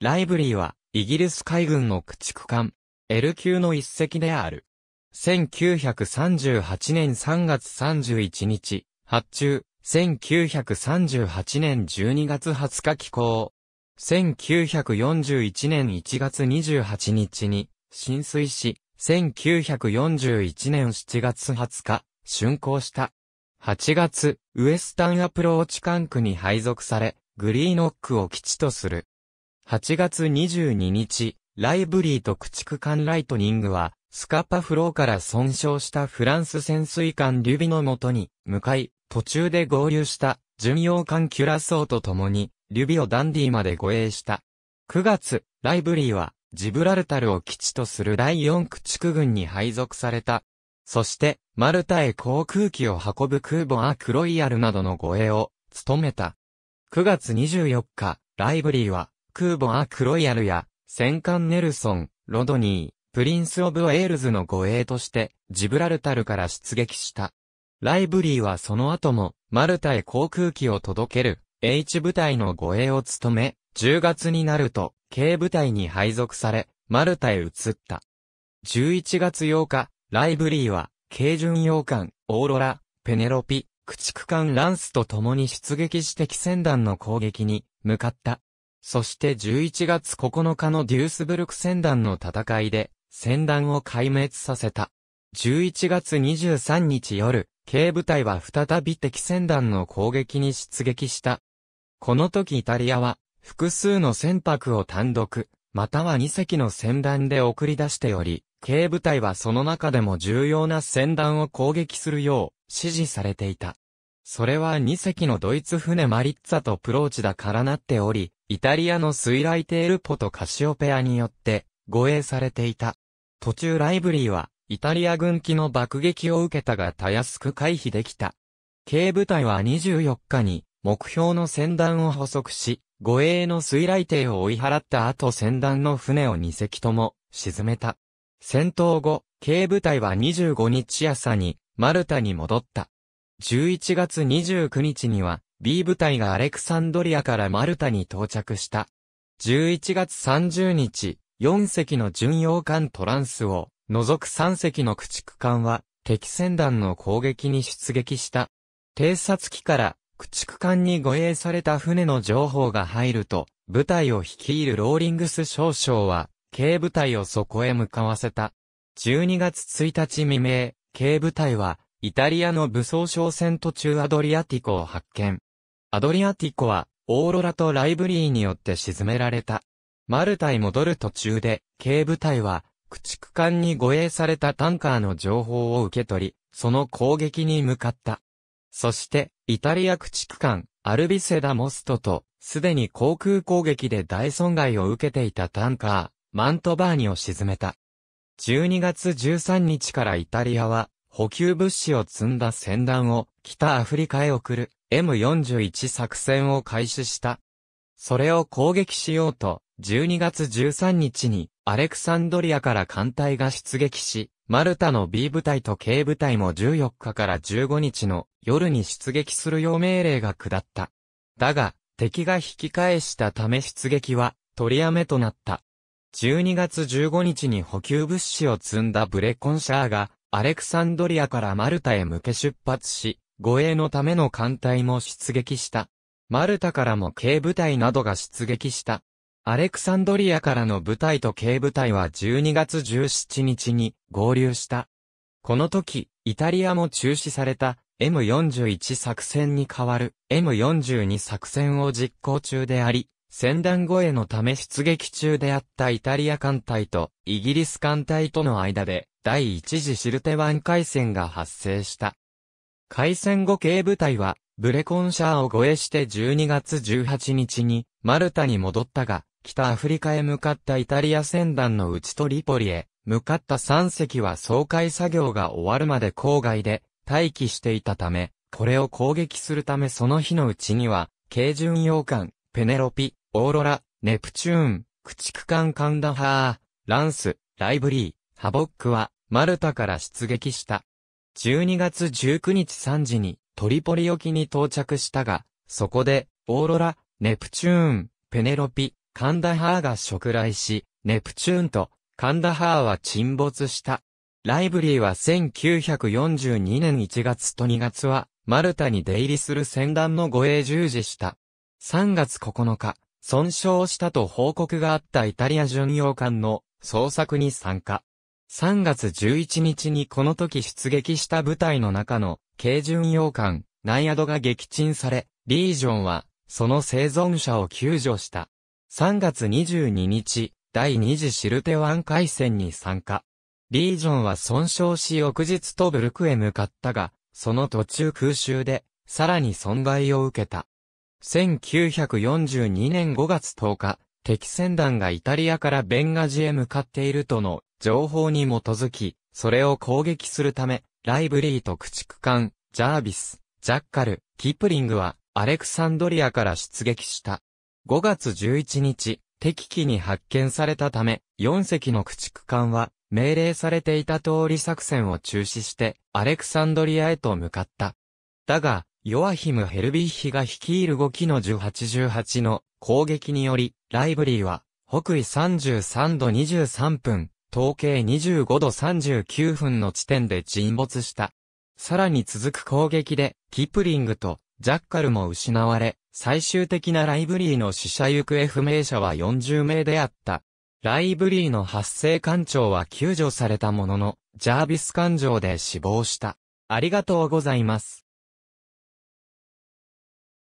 ライブリーは、イギリス海軍の駆逐艦、L 級の一隻である。1938年3月31日、発注、1938年12月20日寄港。1941年1月28日に浸水し、1941年7月20日、竣工した。8月、ウエスタンアプローチ管区に配属され、グリーノックを基地とする。8月22日、ライブリーと駆逐艦ライトニングは、スカパフローから損傷したフランス潜水艦リュビの元に、向かい、途中で合流した巡洋艦キュラソーと共に、リュビをダンディまで護衛した。9月、ライブリーは、ジブラルタルを基地とする第4駆逐軍に配属された。そして、マルタへ航空機を運ぶ空母アークロイヤルなどの護衛を、務めた。9月24日、ライブリーは、空母アークロイヤルや、戦艦ネルソン、ロドニー、プリンス・オブ・ウェールズの護衛として、ジブラルタルから出撃した。ライブリーはその後も、マルタへ航空機を届ける、H 部隊の護衛を務め、10月になると、K 部隊に配属され、マルタへ移った。11月8日、ライブリーは、軽巡洋艦、オーロラ、ペネロピ、駆逐艦ランスと共に出撃して機船団の攻撃に、向かった。そして11月9日のデュースブルク戦団の戦いで、戦団を壊滅させた。11月23日夜、軽部隊は再び敵戦団の攻撃に出撃した。この時イタリアは、複数の船舶を単独、または2隻の船団で送り出しており、軽部隊はその中でも重要な船団を攻撃するよう指示されていた。それは2隻のドイツ船マリッツァとプローチだからなっており、イタリアの水雷テールポとカシオペアによって護衛されていた。途中ライブリーはイタリア軍機の爆撃を受けたがたやすく回避できた。軽部隊は24日に目標の船団を捕捉し、護衛の水雷艇を追い払った後船団の船を2隻とも沈めた。戦闘後、軽部隊は25日朝にマルタに戻った。11月29日には B 部隊がアレクサンドリアからマルタに到着した。11月30日、4隻の巡洋艦トランスを、除く3隻の駆逐艦は、敵船団の攻撃に出撃した。偵察機から駆逐艦に護衛された船の情報が入ると、部隊を率いるローリングス少将は、軽部隊をそこへ向かわせた。12月1日未明、軽部隊は、イタリアの武装商船途中アドリアティコを発見。アドリアティコは、オーロラとライブリーによって沈められた。マルタイ戻る途中で、軽部隊は、駆逐艦に護衛されたタンカーの情報を受け取り、その攻撃に向かった。そして、イタリア駆逐艦、アルビセダ・モストと、すでに航空攻撃で大損害を受けていたタンカー、マントバーニを沈めた。12月13日からイタリアは、補給物資を積んだ船団を北アフリカへ送る。M41 作戦を開始した。それを攻撃しようと、12月13日にアレクサンドリアから艦隊が出撃し、マルタの B 部隊と K 部隊も14日から15日の夜に出撃するよう命令が下った。だが、敵が引き返したため出撃は取りやめとなった。12月15日に補給物資を積んだブレコンシャーが、アレクサンドリアからマルタへ向け出発し、護衛のための艦隊も出撃した。マルタからも軽部隊などが出撃した。アレクサンドリアからの部隊と軽部隊は12月17日に合流した。この時、イタリアも中止された M41 作戦に代わる M42 作戦を実行中であり、戦団護衛のため出撃中であったイタリア艦隊とイギリス艦隊との間で第一次シルテ湾海戦が発生した。開戦後警部隊は、ブレコンシャーを護衛して12月18日に、マルタに戻ったが、北アフリカへ向かったイタリア船団のうちトリポリへ、向かった3隻は総海作業が終わるまで郊外で、待機していたため、これを攻撃するためその日のうちには、軽巡洋艦、ペネロピ、オーロラ、ネプチューン、駆逐艦カンダハー、ランス、ライブリー、ハボックは、マルタから出撃した。12月19日3時にトリポリ沖に到着したが、そこで、オーロラ、ネプチューン、ペネロピ、カンダハーが触来し、ネプチューンとカンダハーは沈没した。ライブリーは1942年1月と2月は、マルタに出入りする船団の護衛従事した。3月9日、損傷したと報告があったイタリア巡洋艦の捜索に参加。3月11日にこの時出撃した部隊の中の、軽巡洋艦、ナイアドが撃沈され、リージョンは、その生存者を救助した。3月22日、第2次シルテ湾海戦に参加。リージョンは損傷し翌日トブルクへ向かったが、その途中空襲で、さらに損害を受けた。1942年5月10日、敵戦団がイタリアからベンガジへ向かっているとの情報に基づき、それを攻撃するため、ライブリーと駆逐艦、ジャービス、ジャッカル、キプリングは、アレクサンドリアから出撃した。5月11日、敵機に発見されたため、4隻の駆逐艦は、命令されていた通り作戦を中止して、アレクサンドリアへと向かった。だが、ヨアヒム・ヘルビッヒが率いる5機の1 8 8 8の攻撃により、ライブリーは、北緯33度23分、統計25度39分の地点で沈没した。さらに続く攻撃で、キプリングとジャッカルも失われ、最終的なライブリーの死者行方不明者は40名であった。ライブリーの発生艦長は救助されたものの、ジャービス艦上で死亡した。ありがとうございます。